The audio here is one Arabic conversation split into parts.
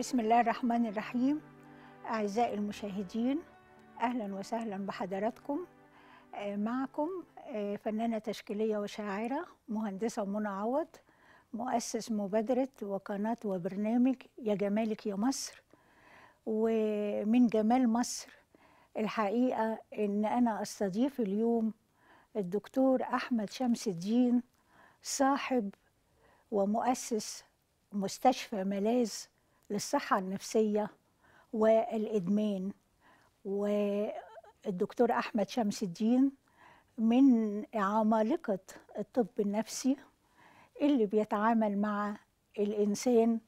بسم الله الرحمن الرحيم أعزائي المشاهدين أهلا وسهلا بحضراتكم آه، معكم آه، فنانة تشكيلية وشاعرة مهندسة منى عوض مؤسس مبادرة وقناة وبرنامج يا جمالك يا مصر ومن جمال مصر الحقيقة إن أنا أستضيف اليوم الدكتور أحمد شمس الدين صاحب ومؤسس مستشفى ملاذ للصحة النفسية والإدمان والدكتور أحمد شمس الدين من عمالقة الطب النفسي اللي بيتعامل مع الإنسان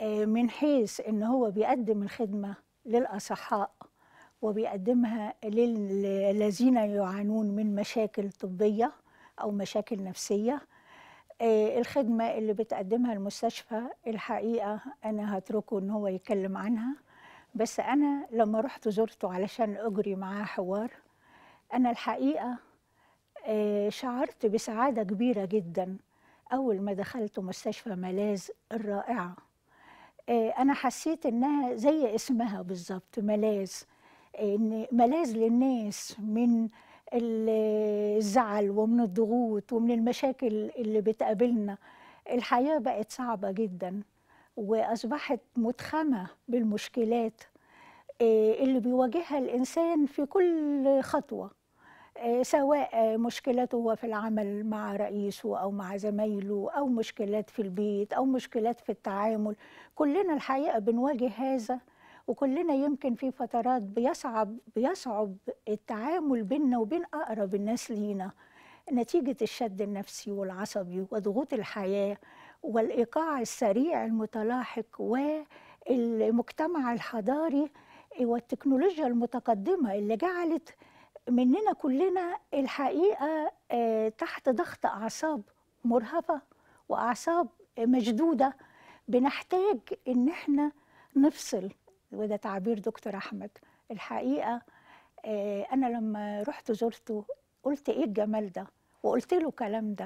آه، من حيث إن هو بيقدم الخدمة للأصحاء وبيقدمها للذين يعانون من مشاكل طبية أو مشاكل نفسية آه، الخدمة اللي بتقدمها المستشفى الحقيقة أنا هتركه إن هو يتكلم عنها بس أنا لما رحت زرته علشان أجري معاه حوار أنا الحقيقة آه، شعرت بسعادة كبيرة جدا أول ما دخلت مستشفى ملاذ الرائعة آه، أنا حسيت إنها زي اسمها بالظبط ملاذ إن ملاذ للناس من الزعل ومن الضغوط ومن المشاكل اللي بتقابلنا الحياة بقت صعبة جدا وأصبحت متخمة بالمشكلات آه، اللي بيواجهها الإنسان في كل خطوة آه، سواء مشكلاته هو في العمل مع رئيسه أو مع زمايله أو مشكلات في البيت أو مشكلات في التعامل كلنا الحقيقة بنواجه هذا وكلنا يمكن في فترات بيصعب بيصعب التعامل بيننا وبين اقرب الناس لينا نتيجه الشد النفسي والعصبي وضغوط الحياه والايقاع السريع المتلاحق والمجتمع الحضاري والتكنولوجيا المتقدمه اللي جعلت مننا كلنا الحقيقه آه، تحت ضغط اعصاب مرهفه واعصاب مشدوده بنحتاج ان احنا نفصل وده تعبير دكتور احمد الحقيقه آه، انا لما رحت زرته قلت ايه الجمال ده وقلت له الكلام ده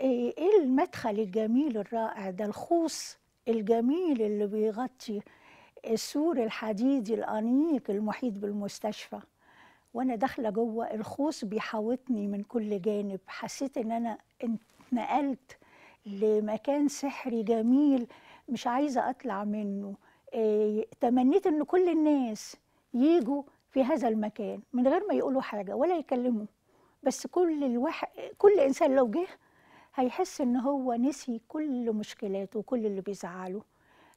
آه، ايه المدخل الجميل الرائع ده الخوص الجميل اللي بيغطي السور الحديدي الانيق المحيط بالمستشفى وانا داخله جوه الخوص بيحاوطني من كل جانب حسيت ان انا اتنقلت لمكان سحري جميل مش عايزه اطلع منه آه، تمنيت ان كل الناس يجوا في هذا المكان من غير ما يقولوا حاجه ولا يكلموا بس كل الواحد كل انسان لو جه هيحس ان هو نسي كل مشكلاته وكل اللي بيزعله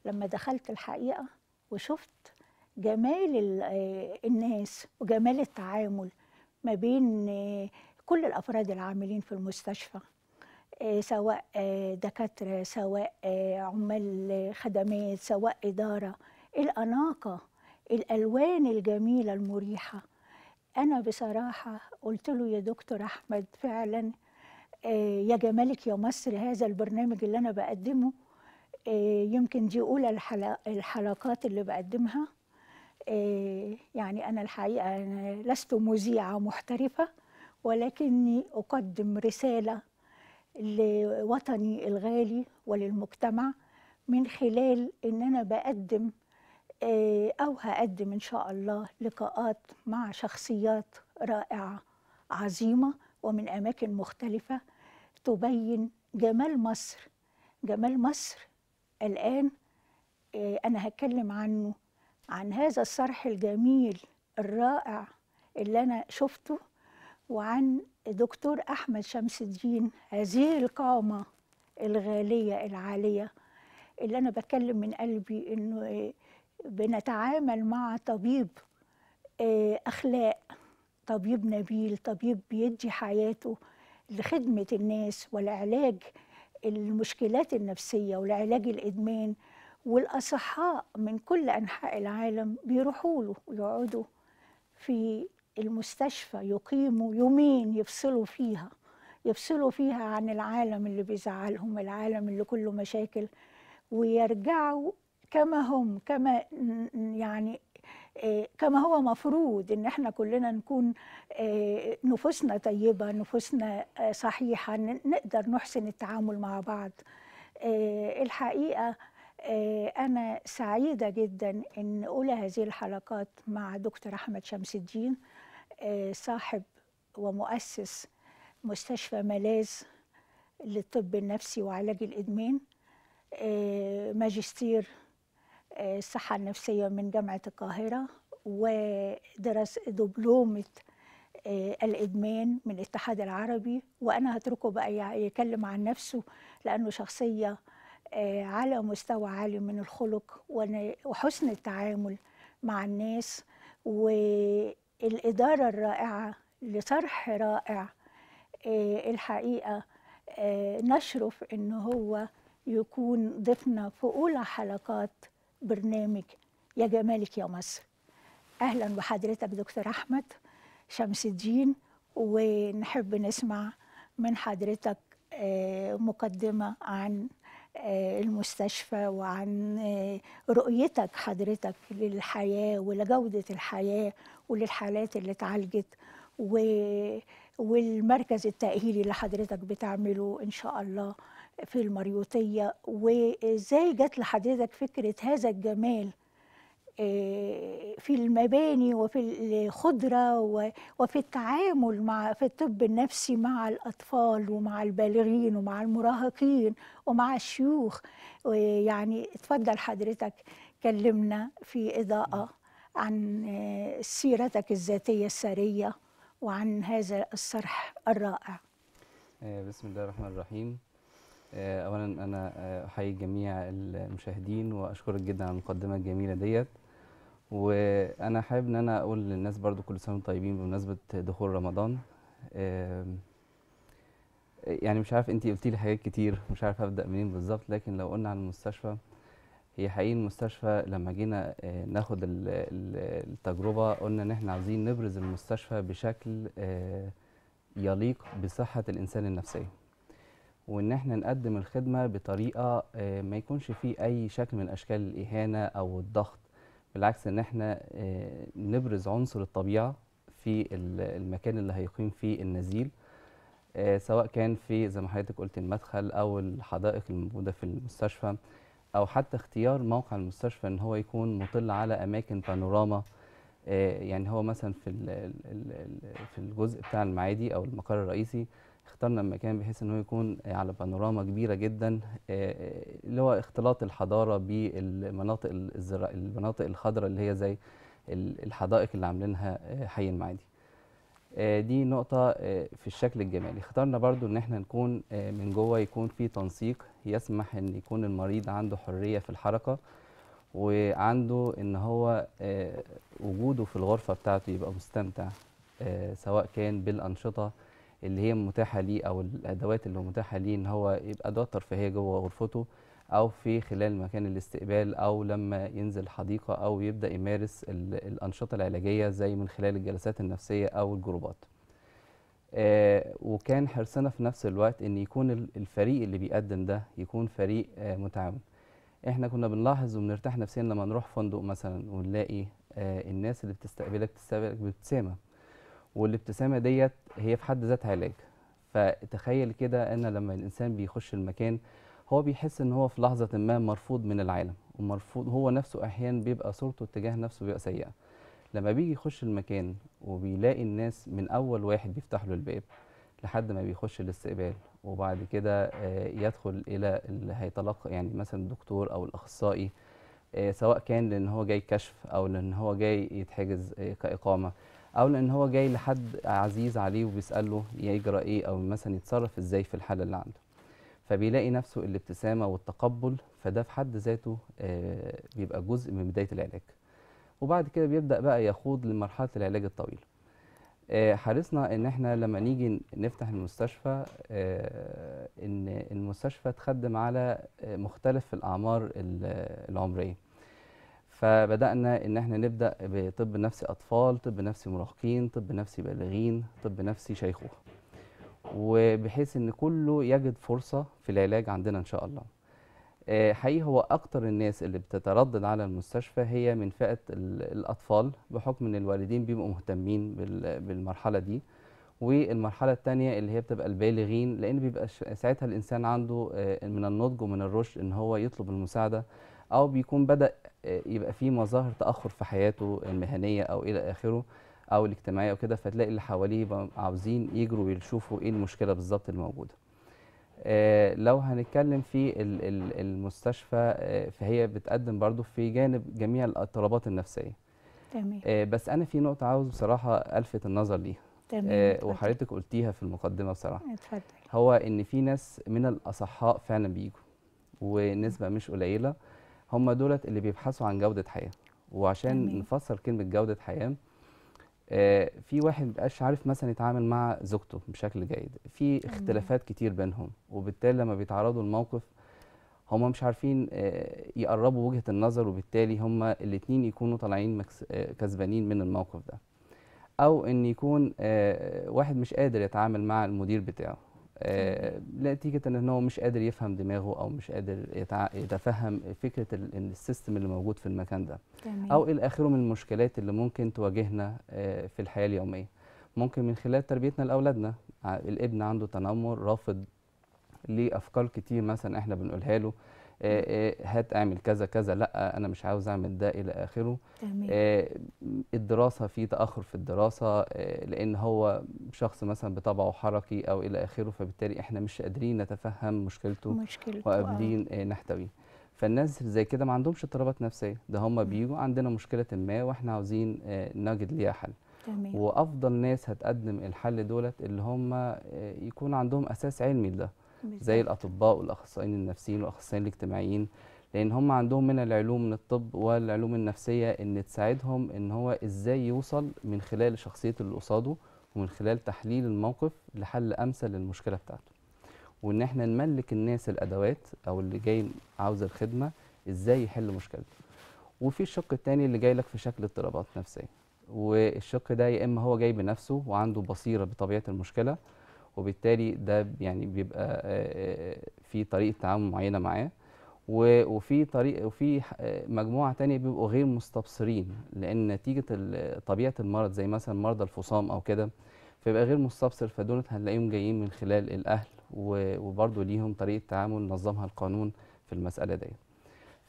لما دخلت الحقيقه وشفت جمال آه، الناس وجمال التعامل ما بين آه، كل الافراد العاملين في المستشفى آه، سواء آه، دكاترة سواء آه، عمال خدمات سواء إدارة الأناقة الألوان الجميلة المريحة أنا بصراحة قلت له يا دكتور أحمد فعلا يا جمالك يا مصر هذا البرنامج اللي أنا بقدمه يمكن دي أولى الحلقات اللي بقدمها يعني أنا الحقيقة أنا لست مذيعة محترفة ولكني أقدم رسالة لوطني الغالي وللمجتمع من خلال ان انا بقدم آه، او هقدم ان شاء الله لقاءات مع شخصيات رائعه عظيمه ومن اماكن مختلفه تبين جمال مصر جمال مصر الان آه، انا هتكلم عنه عن هذا الصرح الجميل الرائع اللي انا شفته وعن دكتور أحمد شمس الدين هذه القامة الغالية العالية اللي أنا بتكلم من قلبي إنه بنتعامل مع طبيب آه، أخلاق طبيب نبيل طبيب بيدي حياته لخدمة الناس والعلاج المشكلات النفسية والعلاج الإدمان والأصحاء من كل أنحاء العالم بيروحوا له ويقعدوا في المستشفى يقيموا يومين يفصلوا فيها يفصلوا فيها عن العالم اللي بيزعلهم العالم اللي كله مشاكل ويرجعوا كما هم كما يعني آه، كما هو مفروض ان احنا كلنا نكون آه، نفوسنا طيبه نفوسنا آه، صحيحه نقدر نحسن التعامل مع بعض الحقيقه انا سعيده جدا ان اولى هذه الحلقات مع دكتور احمد شمس الدين آه، صاحب ومؤسس مستشفى ملاذ للطب النفسي وعلاج الإدمان آه، ماجستير آه، الصحة النفسية من جامعة القاهرة ودرس دبلومة الإدمان من الاتحاد العربي وأنا هتركه بقى يكلم عن نفسه لأنه شخصية على مستوى عالي من الخلق وحسن التعامل مع الناس و الإدارة الرائعة لطرح رائع آه، الحقيقة آه، نشرف إن هو يكون ضيفنا في أولى حلقات برنامج يا جمالك يا مصر أهلا بحضرتك دكتور أحمد شمس الدين ونحب نسمع من حضرتك آه، مقدمة عن آه، المستشفى وعن آه، رؤيتك حضرتك للحياة ولجودة الحياة وللحالات اللي اتعالجت و... والمركز التأهيلي اللي حضرتك بتعمله إن شاء الله في المريوطية وإزاي جت لحضرتك فكرة هذا الجمال في المباني وفي الخضرة وفي التعامل مع في الطب النفسي مع الأطفال ومع البالغين ومع المراهقين ومع الشيوخ يعني اتفضل حضرتك كلمنا في إضاءة عن سيرتك الذاتية السرية وعن هذا الصرح الرائع آه، بسم الله الرحمن الرحيم آه، اولا انا احيي جميع المشاهدين واشكرك جدا على المقدمه الجميله ديت وانا حابب ان انا اقول للناس برضو كل سنه وانتم طيبين بمناسبه دخول رمضان يعني مش عارف انت قلتي لي حاجات كتير مش عارف ابدا منين بالظبط لكن لو قلنا عن المستشفى هي حقيقي المستشفى لما جينا آه، ناخد التجربه قلنا ان احنا عايزين نبرز المستشفى بشكل آه، يليق بصحه الانسان النفسيه وان احنا نقدم الخدمه بطريقه آه، ما يكونش فيه اي شكل من اشكال الاهانه او الضغط بالعكس ان احنا آه، نبرز عنصر الطبيعه في المكان اللي هيقيم فيه النزيل آه، سواء كان في زي ما حضرتك قلت المدخل او الحدائق الموجوده في المستشفى او حتى اختيار موقع المستشفى ان هو يكون مطل على اماكن بانوراما آه، يعني هو مثلا في في الجزء بتاع المعادي او المقر الرئيسي اخترنا المكان بحيث ان هو يكون على بانوراما كبيره جدا آه، آه، اللي هو اختلاط الحضاره بالمناطق الزرا المناطق الخضراء اللي هي زي الحدائق اللي عاملينها آه، حي المعادي دي نقطة في الشكل الجمالي اخترنا برضو ان احنا نكون من جوه يكون في تنسيق يسمح ان يكون المريض عنده حرية في الحركة وعنده ان هو وجوده في الغرفة بتاعته يبقى مستمتع سواء كان بالأنشطة اللي هي متاحه ليه او الادوات اللي متاحه ليه ان هو يبقى ادوات ترفيهيه جوه غرفته او في خلال مكان الاستقبال او لما ينزل حديقه او يبدا يمارس الانشطه العلاجيه زي من خلال الجلسات النفسيه او الجروبات آه وكان حرصنا في نفس الوقت ان يكون الفريق اللي بيقدم ده يكون فريق آه متعاون احنا كنا بنلاحظ وبنرتاح نفسيا لما نروح فندق مثلا ونلاقي آه الناس اللي بتستقبلك بتستقبلك بابتسامه والابتسامه ديت هي في حد ذاتها علاج فتخيل كده ان لما الانسان بيخش المكان هو بيحس ان هو في لحظه ما مرفوض من العالم ومرفوض هو نفسه احيانا بيبقى صورته اتجاه نفسه بيبقى سيئه لما بيجي يخش المكان وبيلاقي الناس من اول واحد بيفتح له الباب لحد ما بيخش الاستقبال وبعد كده آه، يدخل الى اللي هيتلقى يعني مثلا الدكتور او الاخصائي آه، سواء كان لان هو جاي كشف او لان هو جاي يتحجز آه، كاقامه او لان هو جاي لحد عزيز عليه وبيساله يجرى ايه او مثلا يتصرف ازاي في الحاله اللي عنده فبيلاقي نفسه الابتسامه والتقبل فده في حد ذاته آه بيبقى جزء من بدايه العلاج وبعد كده بيبدا بقى يخوض لمرحله العلاج الطويل آه حرصنا ان احنا لما نيجي نفتح المستشفى آه ان المستشفى تخدم على آه، مختلف الاعمار العمريه فبدانا ان احنا نبدا بطب نفسي اطفال طب نفسي مراهقين طب نفسي بالغين طب نفسي شيخوخه وبحيث ان كله يجد فرصه في العلاج عندنا ان شاء الله آه، حقيقي هو اكتر الناس اللي بتتردد على المستشفى هي من فئه الاطفال بحكم ان الوالدين بيبقوا مهتمين بالمرحله دي والمرحله الثانيه اللي هي بتبقى البالغين لان بيبقى ساعتها الانسان عنده آه، من النضج ومن الرشد ان هو يطلب المساعده او بيكون بدا آه، يبقى فيه مظاهر تاخر في حياته المهنيه او الى اخره او الاجتماعيه وكده فتلاقي اللي حواليه عاوزين يجروا ويشوفوا ايه المشكله بالظبط الموجوده آه، لو هنتكلم في المستشفى آه، فهي بتقدم برضو في جانب جميع الاضطرابات النفسيه تمام بس انا في نقطه عاوز بصراحه الفت النظر ليها تمام وحضرتك قلتيها في المقدمه بصراحه اتفضل هو ان في ناس من الاصحاء فعلا بيجوا ونسبه مش قليله هم دولت اللي بيبحثوا عن جوده حياه وعشان مم. نفسر كلمه جوده حياه آه في واحد مبقاش عارف مثلا يتعامل مع زوجته بشكل جيد في اختلافات كتير بينهم وبالتالي لما بيتعرضوا لموقف هما مش عارفين آه، يقربوا وجهه النظر وبالتالي هما الاتنين يكونوا طالعين آه، كسبانين من الموقف ده او ان يكون آه، واحد مش قادر يتعامل مع المدير بتاعه آه، نتيجه ان هو مش قادر يفهم دماغه او مش قادر يتع... يتفهم فكره السيستم اللي موجود في المكان ده او الى اخره من المشكلات اللي ممكن تواجهنا آه، في الحياه اليوميه ممكن من خلال تربيتنا لاولادنا الابن عنده تنمر رافض ليه افكار كتير مثلا احنا بنقولها له هات آه، اعمل آه، كذا كذا لا انا مش عاوز اعمل ده الى اخره تمام. آه، الدراسه في تاخر في الدراسه لان هو شخص مثلا بطبعه حركي او الى اخره فبالتالي احنا مش قادرين نتفهم مشكلته, مشكلته وقابلين آه. نحتويه فالناس زي كده ما عندهمش اضطرابات نفسيه ده هم بيجوا عندنا مشكله ما واحنا عاوزين نجد ليها حل تمام. وافضل ناس هتقدم الحل دولت اللي هم يكون عندهم اساس علمي لده زي الاطباء والاخصائيين النفسيين والاخصائيين الاجتماعيين لان هم عندهم من العلوم من الطب والعلوم النفسيه ان تساعدهم ان هو ازاي يوصل من خلال شخصيه اللي قصاده ومن خلال تحليل الموقف لحل امثل للمشكله بتاعته وان احنا نملك الناس الادوات او اللي جاي عاوز الخدمه ازاي يحل مشكلته وفي الشق الثاني اللي جاي لك في شكل اضطرابات نفسيه والشق ده يا اما هو جاي بنفسه وعنده بصيره بطبيعه المشكله وبالتالي ده يعني بيبقى آه، آه، آه، في طريقه تعامل معينه معاه وفي طريق وفي مجموعه تانية بيبقوا غير مستبصرين لان نتيجه طبيعه المرض زي مثلا مرضى الفصام او كده فيبقى غير مستبصر فدول هنلاقيهم جايين من خلال الاهل وبرضه ليهم طريقه تعامل نظمها القانون في المساله ديت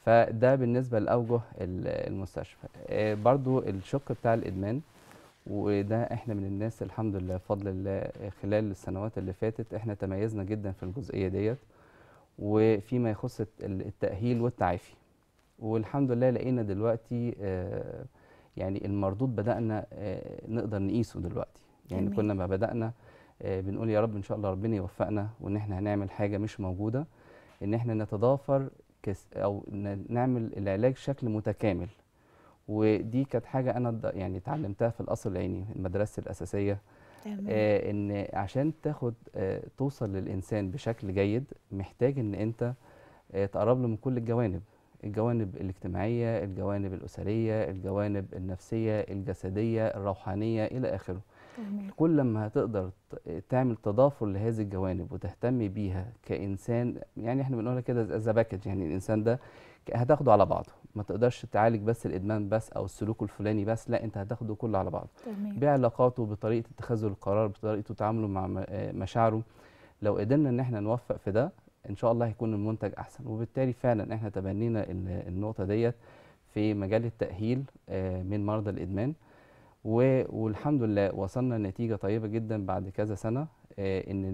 فده بالنسبه لاوجه المستشفى برضه الشق بتاع الادمان وده احنا من الناس الحمد لله بفضل الله خلال السنوات اللي فاتت احنا تميزنا جدا في الجزئيه ديت وفيما يخص التاهيل والتعافي والحمد لله لقينا دلوقتي آه، يعني المردود بدانا آه، نقدر نقيسه دلوقتي يعني كنا ما بدانا آه، بنقول يا رب ان شاء الله ربنا يوفقنا وان احنا هنعمل حاجه مش موجوده ان احنا نتضافر او نعمل العلاج شكل متكامل ودي كانت حاجه انا يعني اتعلمتها في القصر العيني المدرسه الاساسيه آه ان عشان تاخد آه توصل للانسان بشكل جيد محتاج ان انت آه تقرب له من كل الجوانب الجوانب الاجتماعيه الجوانب الاسريه الجوانب النفسيه الجسديه الروحانيه الى اخره كل ما هتقدر تعمل تضافر لهذه الجوانب وتهتم بيها كانسان يعني احنا بنقولها كده از باكج يعني الانسان ده هتاخده على بعضه ما تقدرش تعالج بس الادمان بس او السلوك الفلاني بس لا انت هتاخده كله على بعضه بعلاقاته بطريقه اتخاذ القرار بطريقته تعامله مع آه، مشاعره لو قدرنا ان احنا نوفق في ده ان شاء الله هيكون المنتج احسن وبالتالي فعلا احنا تبنينا النقطه ديت في مجال التاهيل آه، من مرضى الادمان والحمد لله وصلنا لنتيجه طيبه جدا بعد كذا سنه آه، ان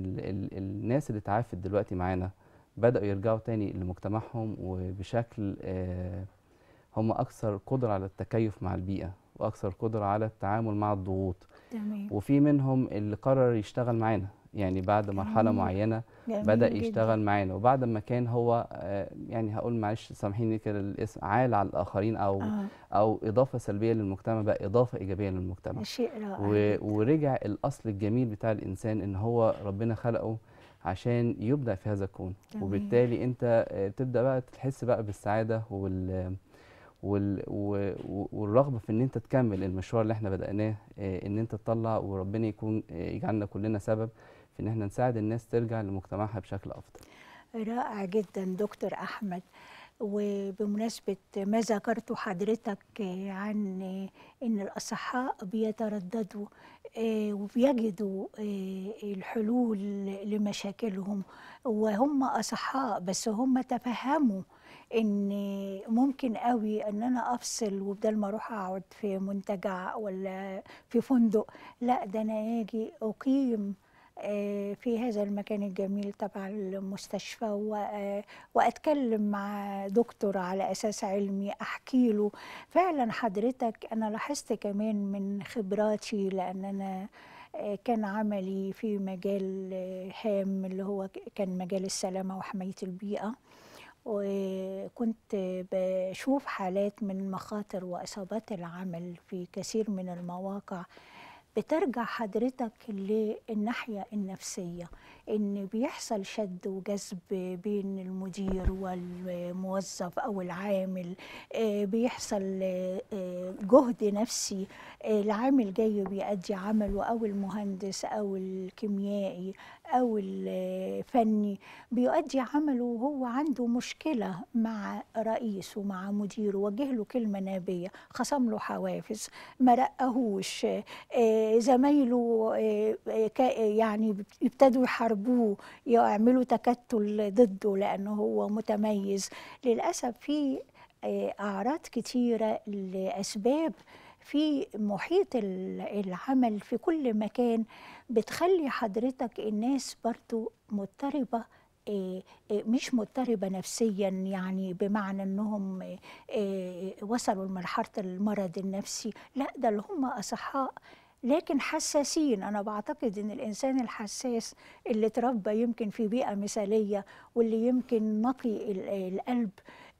الناس اللي اتعافت دلوقتي معانا بدأوا يرجعوا تاني لمجتمعهم وبشكل آه، هم أكثر قدرة على التكيف مع البيئة وأكثر قدرة على التعامل مع الضغوط وفي منهم اللي قرر يشتغل معانا يعني بعد مرحله جميل. معينه جميل بدا يشتغل جدا. معانا وبعد ما كان هو آه، يعني هقول معلش سامحيني كده الاسم عال على الاخرين او آه. او اضافه سلبيه للمجتمع بقى اضافه ايجابيه للمجتمع شيء رائع ورجع الاصل الجميل بتاع الانسان ان هو ربنا خلقه عشان يبدأ في هذا الكون جميل. وبالتالي انت آه، تبدأ بقى تحس بقى بالسعادة وال وال والرغبه في ان انت تكمل المشوار اللي احنا بدأناه آه، ان انت تطلع وربنا يكون آه، يجعلنا كلنا سبب في ان احنا نساعد الناس ترجع لمجتمعها بشكل افضل. رائع جدا دكتور احمد وبمناسبه ما ذكرته حضرتك عن ان الاصحاء بيترددوا آه، وبيجدوا آه، الحلول لمشاكلهم وهم أصحاء بس هم تفهموا ان ممكن قوي ان انا افصل وبدل ما اروح اقعد في منتجع ولا في فندق لا ده انا اجي اقيم آه، في هذا المكان الجميل تبع المستشفى آه، واتكلم مع دكتور على اساس علمي احكي له فعلا حضرتك انا لاحظت كمان من خبراتي لان انا آه، كان عملي في مجال هام اللي هو كان مجال السلامه وحمايه البيئه وكنت بشوف حالات من مخاطر واصابات العمل في كثير من المواقع بترجع حضرتك للناحية النفسية ان بيحصل شد وجذب بين المدير والموظف او العامل آه، بيحصل آه، آه، جهد نفسي العامل جاي بيأدي عمله او المهندس او الكيميائي او الفني بيؤدي عمله وهو عنده مشكله مع رئيسه مع مديره وجه له كلمه نابيه خصم له حوافز ما رقهوش زمايله يعني ابتدوا يحرموا يحاربوه يعملوا تكتل ضده لأنه هو متميز للأسف في آه، أعراض كتيرة لأسباب في محيط العمل في كل مكان بتخلي حضرتك الناس برضو مضطربة آه، آه، مش مضطربة نفسيا يعني بمعنى انهم وصلوا لمرحلة المرض النفسي لا ده اللي هم اصحاء لكن حساسين انا بعتقد ان الانسان الحساس اللي اتربى يمكن في بيئه مثاليه واللي يمكن نقي القلب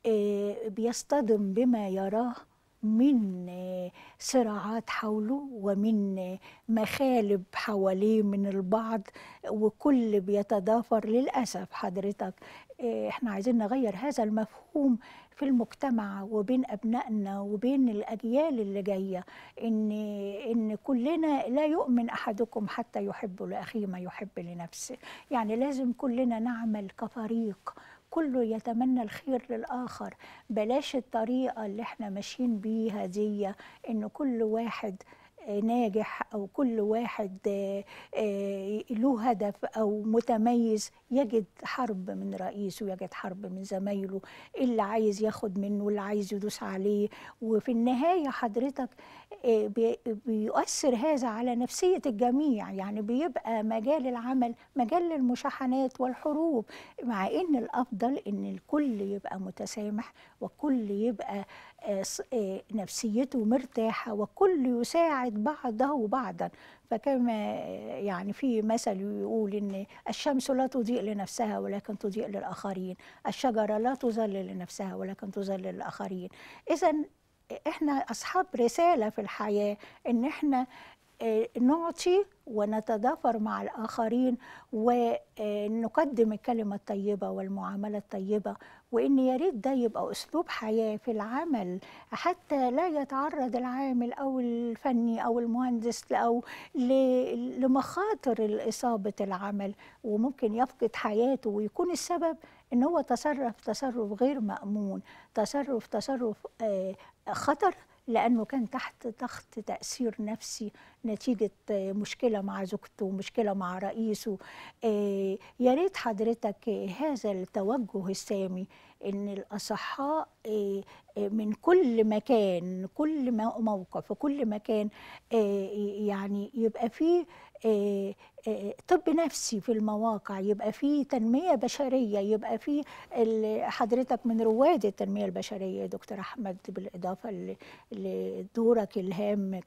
آه، بيصطدم بما يراه من آه، صراعات حوله ومن آه، مخالب حواليه من البعض وكل بيتضافر للأسف حضرتك احنا عايزين نغير هذا المفهوم في المجتمع وبين أبنائنا وبين الأجيال اللي جاية إن إن كلنا لا يؤمن أحدكم حتى يحب لأخيه ما يحب لنفسه يعني لازم كلنا نعمل كفريق كله يتمنى الخير للآخر بلاش الطريقة اللي احنا ماشيين بيها دي إن كل واحد ناجح او كل واحد آه، آه، له هدف او متميز يجد حرب من رئيسه يجد حرب من زمايله اللي عايز ياخد منه اللي عايز يدوس عليه وفي النهايه حضرتك آه، بيؤثر هذا على نفسيه الجميع يعني بيبقى مجال العمل مجال للمشاحنات والحروب مع ان الافضل ان الكل يبقى متسامح والكل يبقى آه، آه، نفسيته مرتاحة وكل يساعد بعضه بعضا فكما آه، يعني في مثل يقول ان الشمس لا تضيء لنفسها ولكن تضيء للآخرين الشجرة لا تظلل لنفسها ولكن تظلل للآخرين إذا احنا أصحاب رسالة في الحياة ان احنا نعطي ونتضافر مع الآخرين ونقدم الكلمة الطيبة والمعاملة الطيبة وان يا ريت ده يبقى اسلوب حياه في العمل حتى لا يتعرض العامل او الفني او المهندس او لمخاطر اصابه العمل وممكن يفقد حياته ويكون السبب ان هو تصرف تصرف غير مامون تصرف تصرف آه، خطر لأنه كان تحت ضغط تأثير نفسي نتيجة آه، مشكلة مع زوجته ومشكلة مع رئيسه آه، يا ريت حضرتك آه، هذا التوجه السامي ان الاصحاء من كل مكان كل موقف في كل مكان يعني يبقى فيه آه، آه، آه، طب نفسي في المواقع يبقى في تنمية بشرية يبقى في حضرتك من رواد التنمية البشرية يا دكتور أحمد بالإضافة لدورك الهام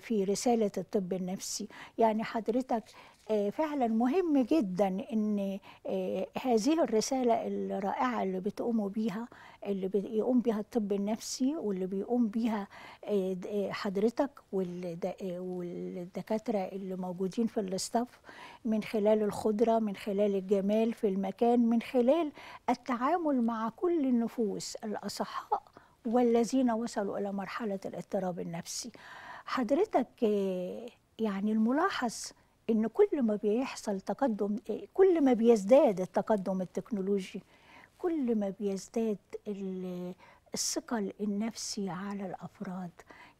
في رسالة الطب النفسي يعني حضرتك آه، فعلا مهم جدا ان آه، هذه الرساله الرائعه اللي بتقوموا بيها اللي بيقوم بيها الطب النفسي واللي بيقوم بيها آه، حضرتك والدكاتره اللي موجودين في الاستاف من خلال الخضره من خلال الجمال في المكان من خلال التعامل مع كل النفوس الاصحاء والذين وصلوا الى مرحله الاضطراب النفسي حضرتك يعني الملاحظ ان كل ما بيحصل تقدم كل ما بيزداد التقدم التكنولوجي كل ما بيزداد الثقل النفسي على الافراد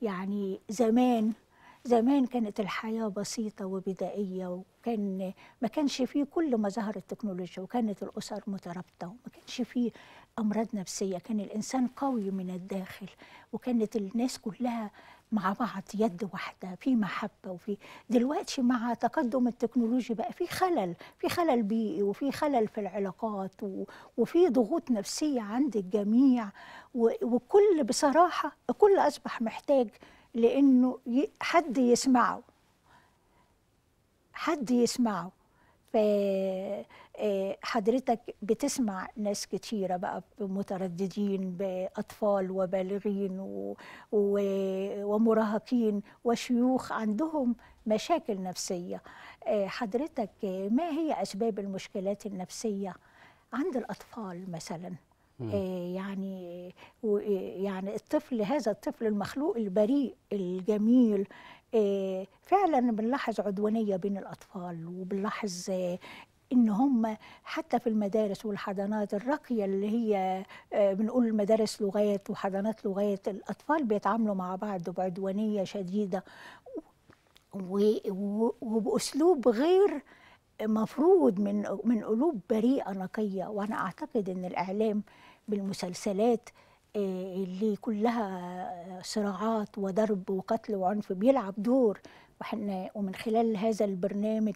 يعني زمان زمان كانت الحياة بسيطة وبدائية وكان ما كانش فيه كل ما ظهرت التكنولوجيا وكانت الأسر مترابطة وما كانش فيه أمراض نفسية كان الإنسان قوي من الداخل وكانت الناس كلها مع بعض يد واحده في محبه وفي دلوقتي مع تقدم التكنولوجيا بقى في خلل في خلل بيئي وفي خلل في العلاقات و... وفي ضغوط نفسيه عند الجميع و... وكل بصراحه الكل اصبح محتاج لانه ي... حد يسمعه حد يسمعه ف آه، حضرتك بتسمع ناس كتيرة بقى مترددين بأطفال وبالغين و... و... ومراهقين وشيوخ عندهم مشاكل نفسية آه، حضرتك ما هي أسباب المشكلات النفسية عند الأطفال مثلاً؟ آه، يعني يعني الطفل هذا الطفل المخلوق البريء الجميل فعلا بنلاحظ عدوانيه بين الاطفال وبنلاحظ ان هم حتى في المدارس والحضانات الراقيه اللي هي آه، بنقول مدارس لغات وحضانات لغات الاطفال بيتعاملوا مع بعض بعدوانيه شديده وباسلوب غير مفروض من من قلوب بريئه نقيه وانا اعتقد ان الاعلام بالمسلسلات آه، اللي كلها صراعات وضرب وقتل وعنف بيلعب دور وحنا ومن خلال هذا البرنامج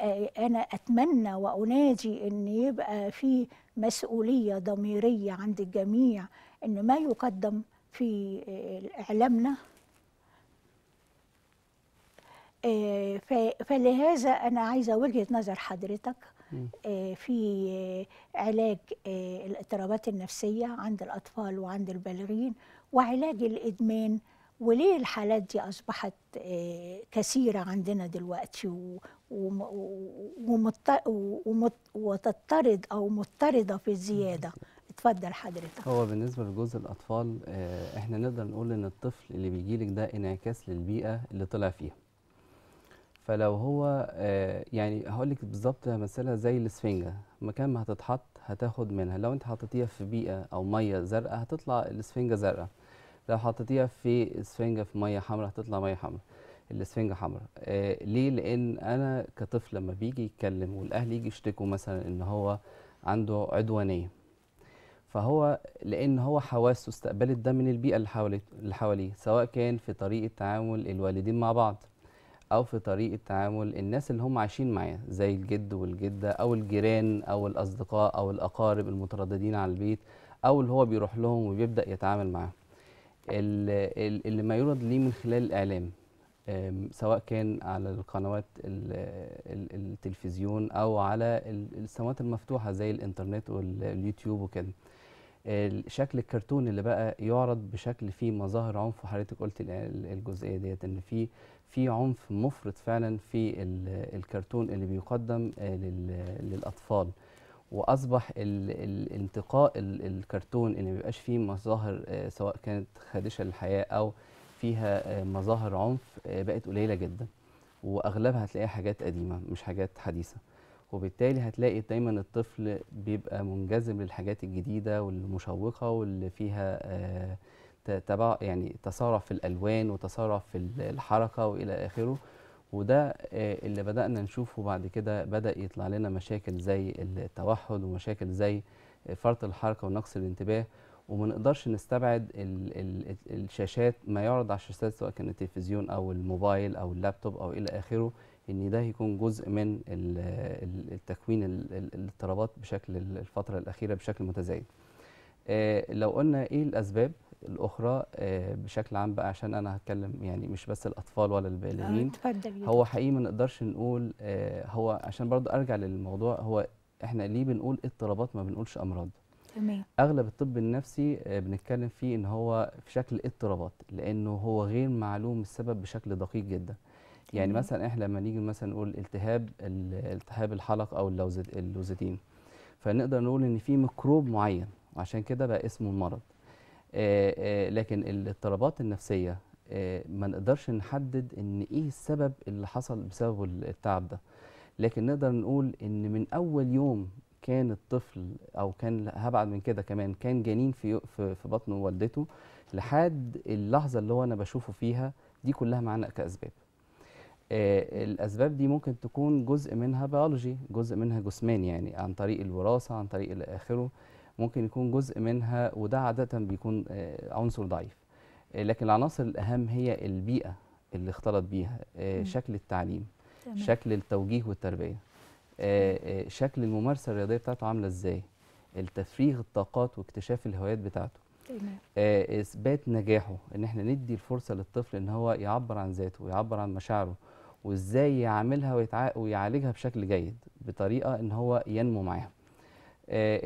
آه، أنا أتمنى وأنادي أن يبقى في مسؤولية ضميرية عند الجميع أن ما يقدم في آه، إعلامنا آه، فلهذا أنا عايزة وجهة نظر حضرتك في علاج الاضطرابات النفسية عند الأطفال وعند البالغين وعلاج الإدمان وليه الحالات دي أصبحت آه، كثيرة عندنا دلوقتي وتضطرد أو مضطردة في الزيادة اتفضل حضرتك هو بالنسبة لجزء الأطفال آه، احنا نقدر نقول إن الطفل اللي بيجيلك ده انعكاس للبيئة اللي طلع فيها فلو هو آه، يعني هقول لك بالظبط مثلا زي الاسفنجه مكان ما هتتحط هتاخد منها لو انت حطيتيها في بيئه او ميه زرقاء هتطلع الاسفنجه زرقاء لو حطيتيها في اسفنجه في ميه حمراء هتطلع ميه حمراء الاسفنجه حمراء آه ليه لان انا كطفل لما بيجي يتكلم والاهل يجي يشتكوا مثلا ان هو عنده عدوانيه فهو لان هو حواسه استقبلت ده من البيئه اللي حواليه اللي حواليه سواء كان في طريقه تعامل الوالدين مع بعض او في طريقه تعامل الناس اللي هم عايشين معايا زي الجد والجده او الجيران او الاصدقاء او الاقارب المترددين على البيت او اللي هو بيروح لهم وبيبدا يتعامل معاهم اللي ما يعرض ليه من خلال الاعلام سواء كان على القنوات التلفزيون او على السنوات المفتوحه زي الانترنت واليوتيوب وكده شكل الكرتون اللي بقى يعرض بشكل فيه مظاهر عنف وحضرتك قلت الجزئيه ديت ان في في عنف مفرط فعلا في الكرتون اللي بيقدم آه، للاطفال واصبح ال ال الانتقاء الكرتون اللي مبيبقاش فيه مظاهر آه، سواء كانت خادشه للحياه او فيها آه، مظاهر عنف آه، بقت قليله جدا واغلبها هتلاقيها حاجات قديمه مش حاجات حديثه وبالتالي هتلاقي دايما الطفل بيبقى منجذب للحاجات الجديده والمشوقه واللي فيها تبع يعني تسارع في الالوان وتسارع في الحركه والى اخره وده آه، اللي بدأنا نشوفه بعد كده بدأ يطلع لنا مشاكل زي التوحد ومشاكل زي فرط الحركة ونقص الانتباه وما نقدرش نستبعد الشاشات ما يعرض على الشاشات سواء كان التلفزيون او الموبايل او اللابتوب او الى اخره ان ده هيكون جزء من التكوين الاضطرابات بشكل الفتره الاخيره بشكل متزايد. آه، لو قلنا ايه الاسباب الاخرى آه، بشكل عام بقى عشان انا هتكلم يعني مش بس الاطفال ولا آه، البالغين هو حقيقي ما نقدرش نقول آه، هو عشان برضه ارجع للموضوع هو احنا ليه بنقول اضطرابات ما بنقولش امراض تمام اغلب الطب النفسي بنتكلم فيه ان هو في شكل اضطرابات لانه هو غير معلوم السبب بشكل دقيق جدا يعني مم. مثلا احنا لما نيجي مثلا نقول التهاب التهاب الحلق او اللوزتين فنقدر نقول ان في ميكروب معين وعشان كده بقى اسمه المرض آه، آه، لكن الاضطرابات النفسيه آه، ما نقدرش نحدد ان ايه السبب اللي حصل بسبب التعب ده لكن نقدر نقول ان من اول يوم كان الطفل او كان هبعد من كده كمان كان جنين في في بطن والدته لحد اللحظه اللي هو انا بشوفه فيها دي كلها معانا كاسباب آه الاسباب دي ممكن تكون جزء منها بيولوجي جزء منها جسماني يعني عن طريق الوراثه عن طريق الى اخره ممكن يكون جزء منها وده عاده بيكون آه، عنصر ضعيف آه، لكن العناصر الاهم هي البيئه اللي اختلط بيها آه، شكل التعليم شكل التوجيه والتربيه شكل الممارسه الرياضيه بتاعته عامله ازاي التفريغ الطاقات واكتشاف الهوايات بتاعته اثبات نجاحه ان احنا ندي الفرصه للطفل ان هو يعبر عن ذاته ويعبر عن مشاعره وازاي يعاملها ويعالجها بشكل جيد بطريقه ان هو ينمو معاها آه،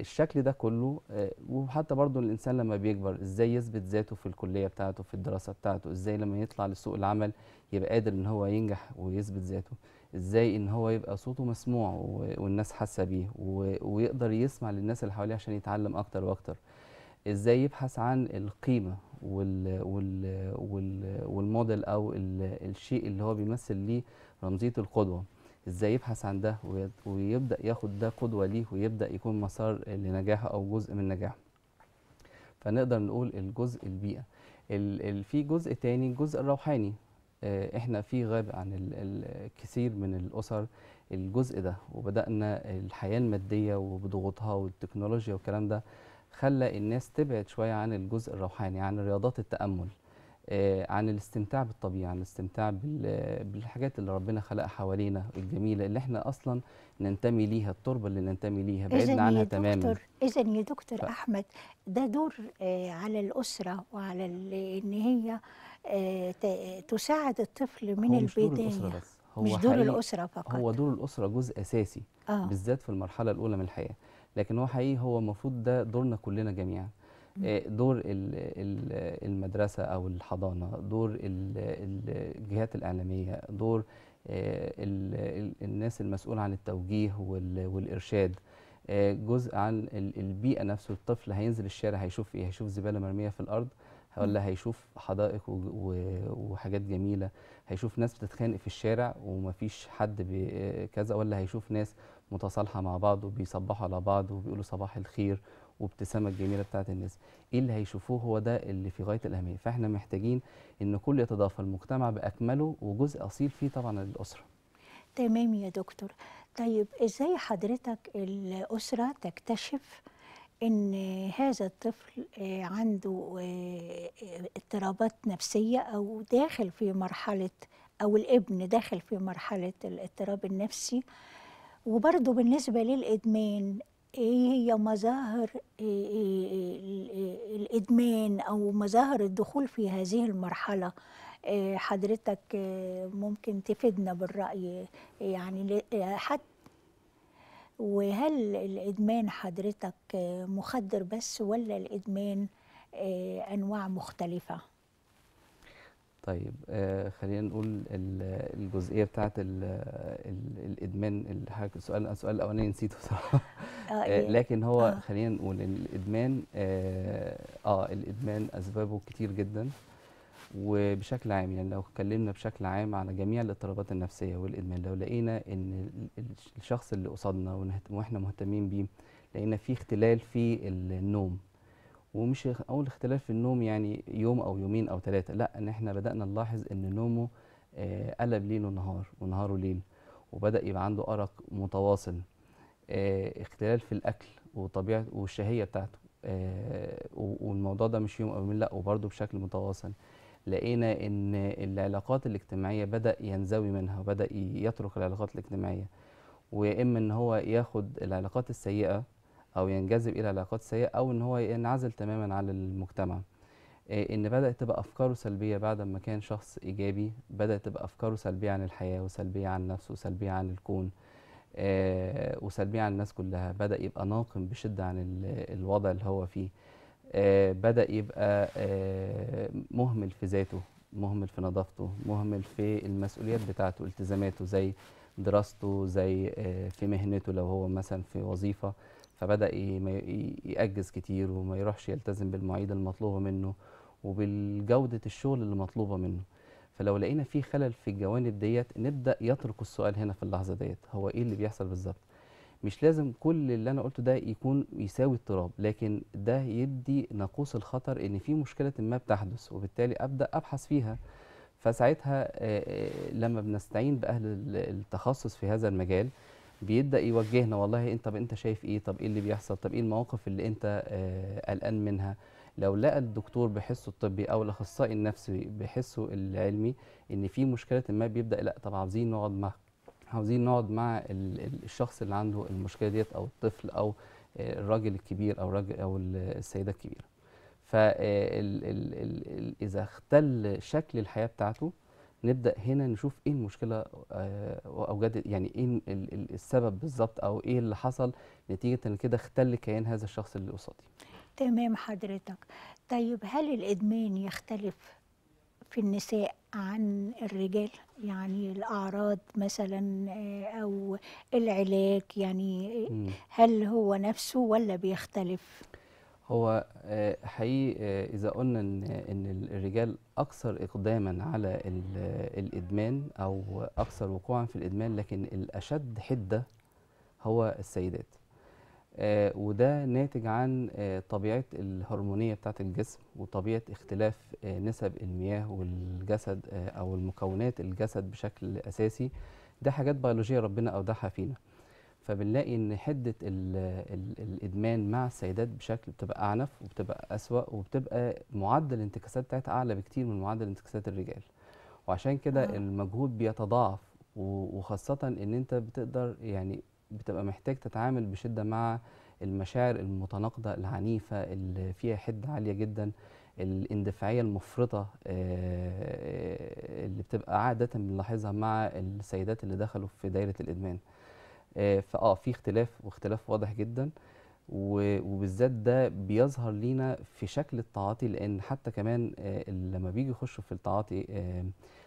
الشكل ده كله آه، وحتى برضو الانسان لما بيكبر ازاي يثبت ذاته في الكليه بتاعته في الدراسه بتاعته ازاي لما يطلع لسوق العمل يبقى قادر ان هو ينجح ويثبت ذاته ازاي ان هو يبقى صوته مسموع والناس حاسه بيه ويقدر يسمع للناس اللي حواليه عشان يتعلم اكتر واكتر ازاي يبحث عن القيمه وال وال وال والموديل او الشيء اللي هو بيمثل ليه رمزيه القدوه ازاي يبحث عن ده ويبدا ياخد ده قدوه ليه ويبدا يكون مسار لنجاحه او جزء من نجاحه فنقدر نقول الجزء البيئه في جزء تاني الجزء الروحاني آه، احنا في غاب عن الكثير من الاسر الجزء ده وبدانا الحياه الماديه وبضغوطها والتكنولوجيا والكلام ده خلى الناس تبعد شويه عن الجزء الروحاني عن رياضات التامل آه، عن الاستمتاع بالطبيعه عن الاستمتاع بالحاجات اللي ربنا خلقها حوالينا الجميله اللي احنا اصلا ننتمي ليها التربه اللي ننتمي ليها بعيدنا عنها تماما اذا يا دكتور ف... احمد ده دور آه، على الاسره وعلى ان هي آه، تساعد الطفل من البدايه هو مش دور الأسرة فقط هو دور الأسرة جزء أساسي آه. بالذات في المرحلة الأولى من الحياة لكن هو حقيقي هو المفروض ده دورنا كلنا جميعا آه، دور المدرسه او الحضانه دور الجهات الاعلاميه دور آه، الناس المسؤوله عن التوجيه والارشاد آه، جزء عن البيئه نفسه الطفل هينزل الشارع هيشوف ايه هيشوف زباله مرميه في الارض ولا هيشوف حدائق وحاجات جميله هيشوف ناس بتتخانق في الشارع ومفيش حد كذا ولا هيشوف ناس متصالحه مع بعض وبيصبحوا على بعض وبيقولوا صباح الخير وابتسامه الجميله بتاعت الناس ايه اللي هيشوفوه هو ده اللي في غايه الاهميه فاحنا محتاجين ان كل يتضاف المجتمع باكمله وجزء اصيل فيه طبعا الاسره تمام يا دكتور طيب ازاي حضرتك الاسره تكتشف ان هذا الطفل آه، عنده آه، اضطرابات نفسيه او داخل في مرحله او الابن داخل في مرحله الاضطراب النفسي وبرضه بالنسبه للادمان ايه هي مظاهر إيه إيه إيه الادمان او مظاهر الدخول في هذه المرحله حضرتك ممكن تفيدنا بالراي يعني حتى وهل الادمان حضرتك مخدر بس ولا الادمان انواع مختلفه طيب آه خلينا نقول الجزئيه بتاعه الادمان اللي حضرتك السؤال السؤال الاولاني نسيته بصراحه آه, آه، إيه؟ لكن هو آه. خلينا نقول ان الادمان آه, اه الادمان اسبابه كتير جدا وبشكل عام يعني لو اتكلمنا بشكل عام على جميع الاضطرابات النفسيه والادمان لو لقينا ان الشخص اللي قصادنا واحنا مهتمين بيه لقينا في اختلال في النوم ومش اول اختلاف في النوم يعني يوم او يومين او ثلاثه لا ان احنا بدانا نلاحظ ان نومه آه، قلب ليله نهار ونهاره ليل وبدا يبقى عنده ارق متواصل آه، اختلال في الاكل وطبيعه والشهيه بتاعته آه، والموضوع ده مش يوم او يومين لا وبرده بشكل متواصل لقينا ان العلاقات الاجتماعيه بدا ينزوي منها وبدا يترك العلاقات الاجتماعيه ويا اما ان هو ياخد العلاقات السيئه او ينجذب الى علاقات سيئه او ان هو ينعزل تماما عن المجتمع آه، ان بدات تبقى افكاره سلبيه بعد ما كان شخص ايجابي بدات تبقى افكاره سلبيه عن الحياه وسلبيه عن نفسه وسلبيه عن الكون آه، وسلبيه عن الناس كلها بدا يبقى ناقم بشده عن الوضع اللي هو فيه آه، بدا يبقى مهمل في ذاته مهمل في نظافته مهمل في المسؤوليات بتاعته التزاماته زي دراسته زي في مهنته لو هو مثلا في وظيفه فبدا ياجز كتير وما يروحش يلتزم بالمواعيد المطلوبه منه وبالجوده الشغل اللي مطلوبه منه فلو لقينا في خلل في الجوانب ديت نبدا يترك السؤال هنا في اللحظه ديت هو ايه اللي بيحصل بالظبط مش لازم كل اللي انا قلته ده يكون يساوي اضطراب لكن ده يدي ناقوس الخطر ان في مشكله ما بتحدث وبالتالي ابدا ابحث فيها فساعتها لما بنستعين باهل التخصص في هذا المجال بيبدا يوجهنا والله انت إيه، طب انت شايف ايه طب ايه اللي بيحصل طب ايه المواقف اللي انت آه، قلقان منها لو لقى الدكتور بحسه الطبي او الاخصائي النفسي بحسه العلمي ان في مشكله ما بيبدا لا طب عاوزين نقعد مع عاوزين نقعد مع الشخص اللي عنده المشكله ديت او الطفل او آه، الراجل الكبير او الراجل او السيده الكبيره فاذا آه، اختل شكل الحياه بتاعته نبدا هنا نشوف ايه المشكله آه، اوجد يعني ايه السبب بالظبط او ايه اللي حصل نتيجه ان كده اختل كيان هذا الشخص اللي قصادي تمام حضرتك طيب هل الادمان يختلف في النساء عن الرجال يعني الأعراض مثلا آه، أو العلاج يعني هل هو نفسه ولا بيختلف هو آه، حقيقي آه، اذا قلنا ان ان الرجال اكثر اقداما على الادمان او اكثر وقوعا في الادمان لكن الاشد حده هو السيدات آه، وده ناتج عن طبيعه الهرمونيه بتاعه الجسم وطبيعه اختلاف نسب المياه والجسد او المكونات الجسد بشكل اساسي ده حاجات بيولوجيه ربنا اودعها فينا فبنلاقي ان حده الـ الـ الادمان مع السيدات بشكل بتبقى اعنف وبتبقى اسوا وبتبقى معدل الانتكاسات بتاعتها اعلى بكتير من معدل انتكاسات الرجال وعشان كده آه. المجهود بيتضاعف وخاصه ان انت بتقدر يعني بتبقى محتاج تتعامل بشده مع المشاعر المتناقضه العنيفه اللي فيها حده عاليه جدا الاندفاعيه المفرطه آه، آه، اللي بتبقى عاده بنلاحظها مع السيدات اللي دخلوا في دايره الادمان آه، فاه في اختلاف واختلاف واضح جدا وبالذات ده بيظهر لينا في شكل التعاطي لان حتى كمان آه، لما بيجي يخشوا في التعاطي آه،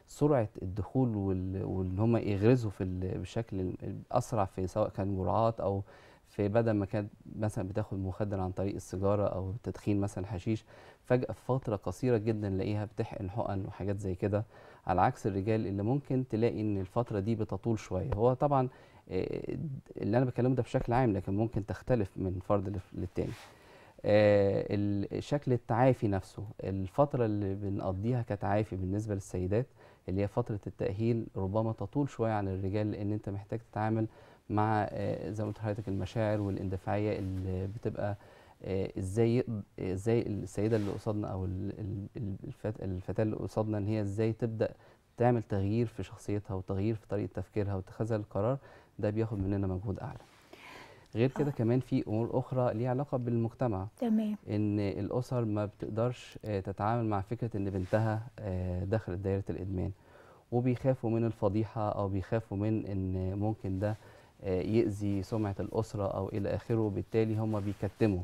سرعه الدخول وان هم يغرزوا في بشكل اسرع في سواء كان جرعات او في بدل ما كانت مثلا بتاخد مخدر عن طريق السيجاره او تدخين مثلا حشيش فجاه في فتره قصيره جدا نلاقيها بتحقن حقن وحاجات زي كده على عكس الرجال اللي ممكن تلاقي ان الفتره دي بتطول شويه هو طبعا آه، اللي انا بكلمه ده بشكل عام لكن ممكن تختلف من فرد للتاني آه، شكل التعافي نفسه الفترة اللي بنقضيها كتعافي بالنسبة للسيدات اللي هي فترة التأهيل ربما تطول شوية عن الرجال لأن أنت محتاج تتعامل مع آه، زي ما قلت لحضرتك المشاعر والاندفاعية اللي بتبقى ازاي ازاي السيده اللي قصادنا او الفتاه اللي قصادنا ان هي ازاي تبدا تعمل تغيير في شخصيتها وتغيير في طريقه تفكيرها واتخاذها القرار ده بياخد مننا مجهود اعلى غير كده آه. كمان في امور اخرى ليها علاقه بالمجتمع تمام ان الاسر ما بتقدرش آه، تتعامل مع فكره ان بنتها آه، دخلت دايره الادمان وبيخافوا من الفضيحه او بيخافوا من ان ممكن ده يأذي سمعه الاسره او الى اخره وبالتالي هم بيكتموا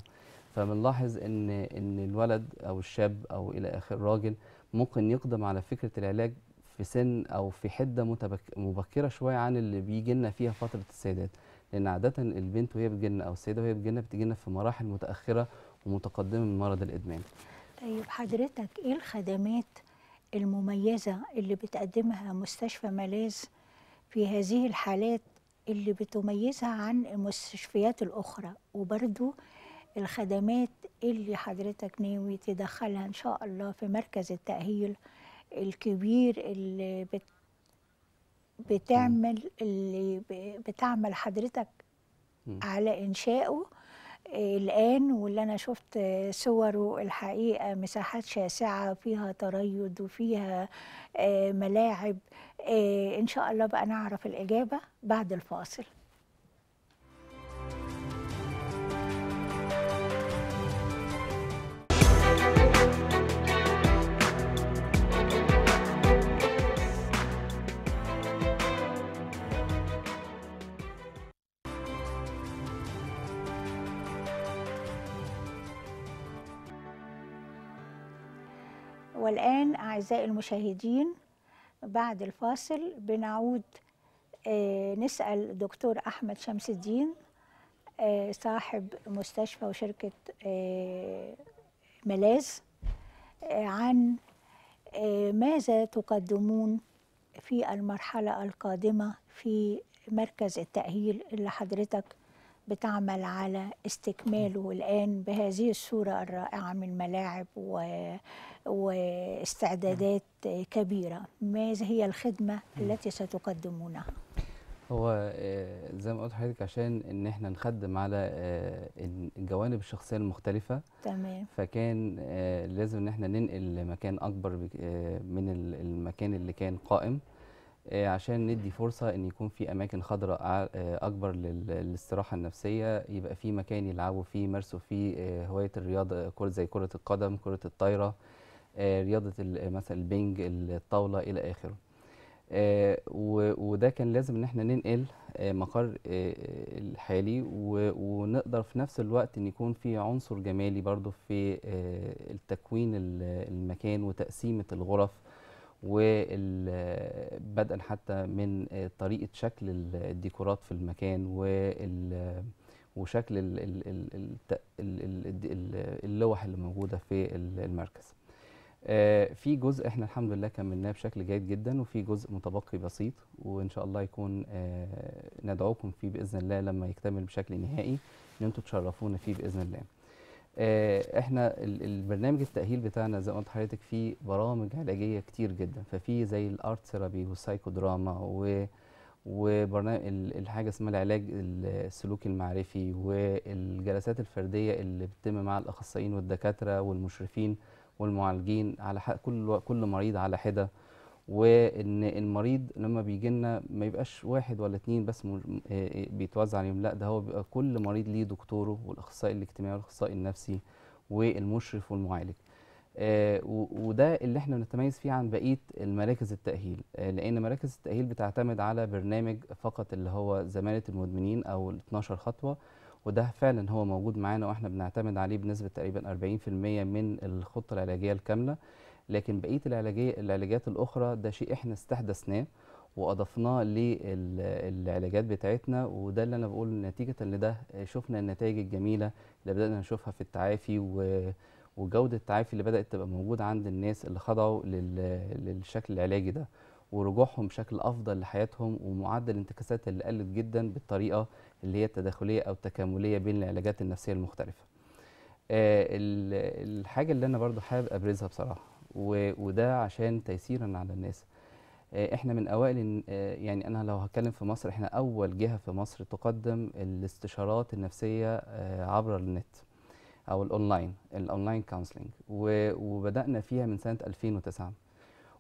فبنلاحظ ان ان الولد او الشاب او الى اخر الراجل ممكن يقدم على فكره العلاج في سن او في حده متبك... مبكره شويه عن اللي بيجي لنا فيها فتره السيدات لان عاده البنت وهي بتجي لنا او السيده وهي بتجي لنا بتجي لنا في مراحل متاخره ومتقدمه من مرض الادمان طيب حضرتك ايه الخدمات المميزه اللي بتقدمها مستشفى ملاذ في هذه الحالات اللي بتميزها عن المستشفيات الاخرى وبرده الخدمات اللي حضرتك ناوي تدخلها ان شاء الله في مركز التاهيل الكبير اللي بت بتعمل اللي بتعمل حضرتك على انشائه الان واللي انا شفت صوره الحقيقه مساحات شاسعه فيها تريض وفيها آه، ملاعب آه، ان شاء الله بقى نعرف الاجابه بعد الفاصل والآن أعزائي المشاهدين بعد الفاصل بنعود آه، نسأل دكتور أحمد شمس الدين آه، صاحب مستشفى وشركة آه، ملاذ عن ماذا تقدمون في المرحلة القادمة في مركز التأهيل اللي حضرتك بتعمل على استكماله الآن بهذه الصورة الرائعة من ملاعب و واستعدادات كبيرة ماذا هي الخدمة التي ستقدمونها؟ هو آه، زي ما قلت لحضرتك عشان ان احنا نخدم على الجوانب آه، الشخصيه المختلفه تمام فكان آه، لازم ان احنا ننقل مكان اكبر من المكان اللي كان قائم عشان ندي فرصه ان يكون في اماكن خضراء اكبر للاستراحه النفسيه يبقى في مكان يلعبوا فيه يمارسوا فيه هوايه الرياضه زي كره القدم كره الطايره آه، رياضه آه، مثلا البنج الطاوله الى اخره آه، وده كان لازم ان احنا ننقل مقر الحالي ونقدر في نفس الوقت ان يكون في عنصر جمالي برضو في التكوين المكان وتقسيمه الغرف وبدءا حتى من طريقه شكل الديكورات في المكان وشكل اللوح اللي موجوده في المركز آه، في جزء احنا الحمد لله كملناه بشكل جيد جدا وفي جزء متبقي بسيط وان شاء الله يكون آه، ندعوكم فيه باذن الله لما يكتمل بشكل نهائي ان انتم تشرفونا فيه باذن الله. آه، احنا البرنامج التاهيل بتاعنا زي ما قلت حضرتك فيه برامج علاجيه كتير جدا ففي زي الارت ثيرابي والسايكودراما و وبرنامج الحاجه اسمها العلاج السلوكي المعرفي والجلسات الفرديه اللي بتتم مع الاخصائيين والدكاتره والمشرفين والمعالجين على كل كل مريض على حده وان المريض لما بيجي لنا ما يبقاش واحد ولا اتنين بس آه، آه، بيتوزع عليهم لا ده هو بيبقى كل مريض ليه دكتوره والاخصائي الاجتماعي والاخصائي النفسي والمشرف والمعالج آه وده اللي احنا بنتميز فيه عن بقيه المراكز التاهيل آه لان مراكز التاهيل بتعتمد على برنامج فقط اللي هو زماله المدمنين او ال 12 خطوه وده فعلا هو موجود معانا واحنا بنعتمد عليه بنسبه تقريبا 40% من الخطه العلاجيه الكامله لكن بقيه العلاجيه العلاجات الاخرى ده شيء احنا استحدثناه واضفناه للعلاجات بتاعتنا وده اللي انا بقول نتيجه لده شفنا النتائج الجميله اللي بدانا نشوفها في التعافي و وجودة التعافي اللي بدأت تبقى موجودة عند الناس اللي خضعوا للشكل العلاجي ده ورجوعهم بشكل أفضل لحياتهم ومعدل الانتكاسات اللي قلت جدا بالطريقة اللي هي التداخليه او التكامليه بين العلاجات النفسيه المختلفه آه، الحاجه اللي انا برضو حابب ابرزها بصراحه وده عشان تيسيرا على الناس آه، احنا من اوائل آه، يعني انا لو هتكلم في مصر احنا اول جهه في مصر تقدم الاستشارات النفسيه عبر النت او الاونلاين الاونلاين كونسلنج وبدانا فيها من سنه 2009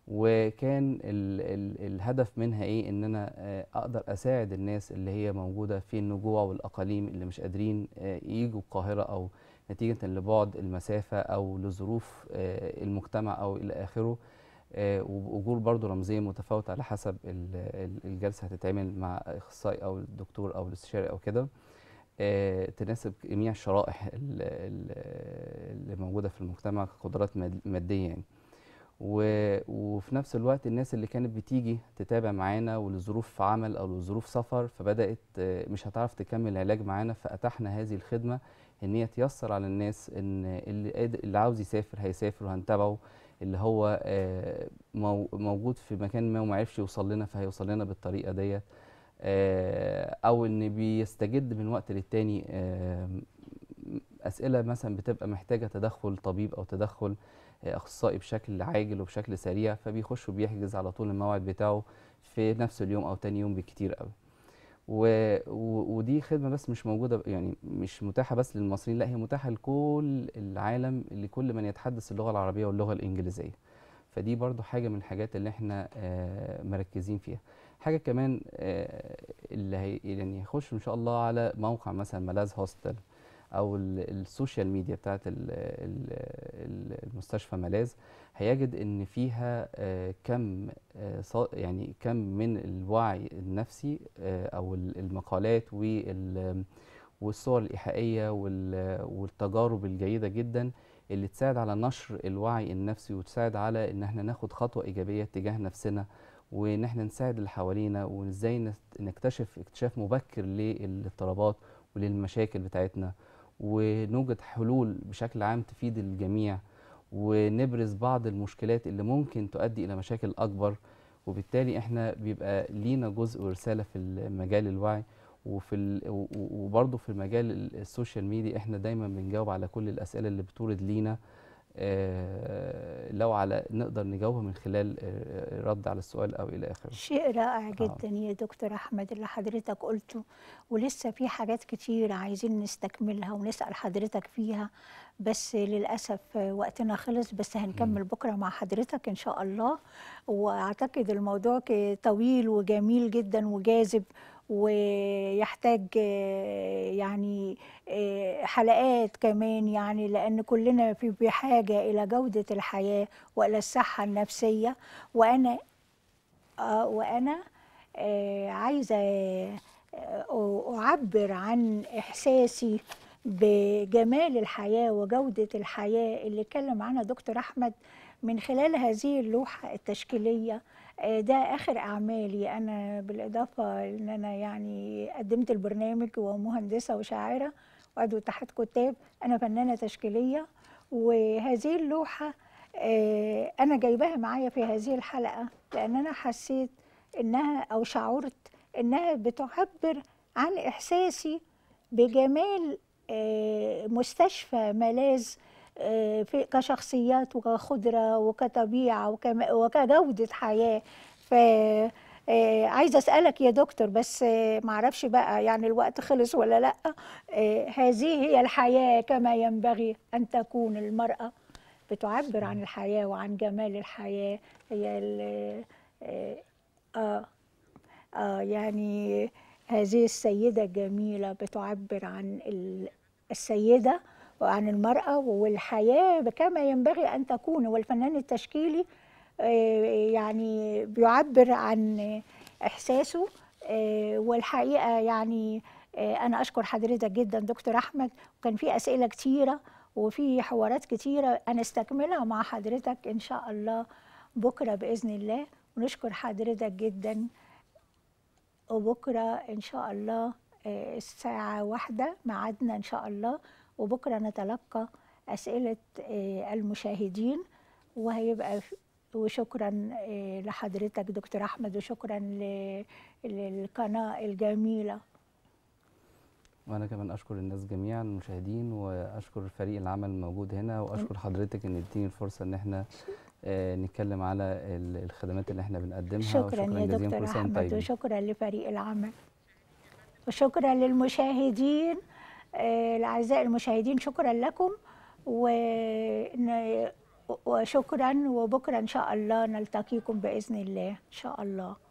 وكان الـ الـ الهدف منها ايه ان انا آه، اقدر اساعد الناس اللي هي موجوده في النجوع والاقاليم اللي مش قادرين آه، يجوا القاهره او نتيجه لبعد المسافه او لظروف آه، المجتمع او الى اخره واجور برضو رمزيه متفاوته على حسب الجلسه هتتعمل مع اخصائي او الدكتور او الاستشاري او كده تناسب جميع الشرائح اللي موجوده في المجتمع كقدرات ماديه يعني وفي نفس الوقت الناس اللي كانت بتيجي تتابع معانا ولظروف عمل او لظروف سفر فبدات مش هتعرف تكمل علاج معانا فاتحنا هذه الخدمه ان هي تيسر على الناس ان اللي عاوز يسافر هيسافر وهنتابعه اللي هو آه، موجود في مكان ما وما عرفش يوصل لنا فهيوصل لنا بالطريقه ديت آه، او ان بيستجد من وقت للتاني آه، اسئله مثلا بتبقى محتاجه تدخل طبيب او تدخل اخصائي بشكل عاجل وبشكل سريع فبيخش وبيحجز على طول الموعد بتاعه في نفس اليوم او تاني يوم بكتير قوي و... و... ودي خدمه بس مش موجوده يعني مش متاحه بس للمصريين لا هي متاحه لكل العالم لكل من يتحدث اللغه العربيه واللغه الانجليزيه فدي برضو حاجه من الحاجات اللي احنا آه مركزين فيها حاجه كمان آه اللي هي يعني هيخش ان شاء الله على موقع مثلا ملاذ هوستل او السوشيال ميديا بتاعت المستشفى ملاذ هيجد ان فيها آه، كم آه، يعني كم من الوعي النفسي آه، او المقالات والصور الايحائيه والتجارب الجيده جدا اللي تساعد على نشر الوعي النفسي وتساعد على ان احنا ناخد خطوه ايجابيه تجاه نفسنا وان احنا نساعد اللي حوالينا وازاي نكتشف اكتشاف مبكر للاضطرابات وللمشاكل بتاعتنا ونوجد حلول بشكل عام تفيد الجميع ونبرز بعض المشكلات اللي ممكن تؤدي إلى مشاكل أكبر وبالتالي احنا بيبقى لينا جزء ورسالة في مجال الوعي وفي وبرضه في مجال السوشيال ميديا احنا دايما بنجاوب على كل الاسئله اللي بتورد لينا آه، لو على نقدر نجاوبها من خلال آه، آه، رد على السؤال او الى اخره. شيء رائع جدا آه. يا دكتور احمد اللي حضرتك قلته ولسه في حاجات كتير عايزين نستكملها ونسال حضرتك فيها بس للاسف وقتنا خلص بس هنكمل م. بكره مع حضرتك ان شاء الله واعتقد الموضوع طويل وجميل جدا وجاذب ويحتاج يعني حلقات كمان يعني لأن كلنا في بحاجة إلى جودة الحياة وإلى الصحة النفسية وأنا آه، وأنا آه، عايزة آه، أعبر عن إحساسي بجمال الحياة وجودة الحياة اللي اتكلم عنها دكتور أحمد من خلال هذه اللوحة التشكيلية آه، ده اخر اعمالي انا بالاضافه ان انا يعني قدمت البرنامج ومهندسه وشاعره وعضو اتحاد كتاب انا فنانه تشكيليه وهذه اللوحه آه، انا جايباها معايا في هذه الحلقه لان انا حسيت انها او شعرت انها بتعبر عن احساسي بجمال آه، مستشفى ملاذ آه، في كشخصيات وكخضرة وكطبيعة وكجودة حياة ف آه، عايزة أسألك يا دكتور بس آه، معرفش بقى يعني الوقت خلص ولا لأ هذه هي الحياة كما ينبغي أن تكون المرأة بتعبر عن الحياة وعن جمال الحياة هي ال آه آه يعني هذه السيدة الجميلة بتعبر عن السيدة وعن المرأة والحياة كما ينبغي أن تكون والفنان التشكيلي آه، يعني بيعبر عن إحساسه آه، والحقيقة يعني آه، أنا أشكر حضرتك جدا دكتور أحمد وكان في أسئلة كتيرة وفي حوارات كتيرة استكملها مع حضرتك إن شاء الله بكرة بإذن الله ونشكر حضرتك جدا وبكرة إن شاء الله الساعة واحدة معادنا إن شاء الله وبكرة نتلقى أسئلة آه، المشاهدين وهيبقى وشكرا آه، لحضرتك دكتور أحمد وشكرا للقناة الجميلة وانا كمان اشكر الناس جميعا المشاهدين واشكر فريق العمل الموجود هنا واشكر حضرتك ان اديتيني الفرصه ان احنا آه، نتكلم على الخدمات اللي احنا بنقدمها شكرا يا دكتور احمد وشكرا لفريق العمل وشكرا للمشاهدين الأعزاء المشاهدين شكرا لكم وشكرا وبكرة إن شاء الله نلتقيكم بإذن الله إن شاء الله